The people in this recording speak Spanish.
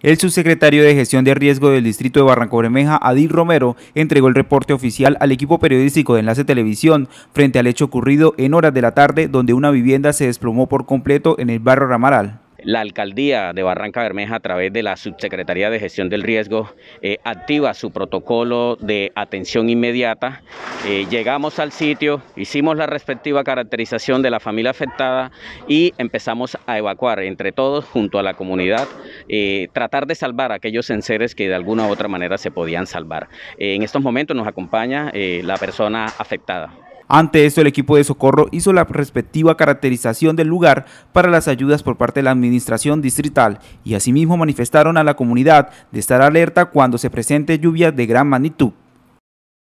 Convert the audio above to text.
El subsecretario de Gestión de Riesgo del Distrito de Barranco Bremeja, Adil Romero, entregó el reporte oficial al equipo periodístico de Enlace Televisión frente al hecho ocurrido en horas de la tarde donde una vivienda se desplomó por completo en el barrio Ramaral. La alcaldía de Barranca Bermeja, a través de la Subsecretaría de Gestión del Riesgo, eh, activa su protocolo de atención inmediata. Eh, llegamos al sitio, hicimos la respectiva caracterización de la familia afectada y empezamos a evacuar entre todos, junto a la comunidad, eh, tratar de salvar a aquellos enseres que de alguna u otra manera se podían salvar. en estos momentos nos acompaña la persona afectada. Ante esto, el equipo de socorro hizo la respectiva caracterización del lugar para las ayudas por parte de la administración distrital y asimismo manifestaron a la comunidad de estar alerta cuando se presente lluvias de gran magnitud.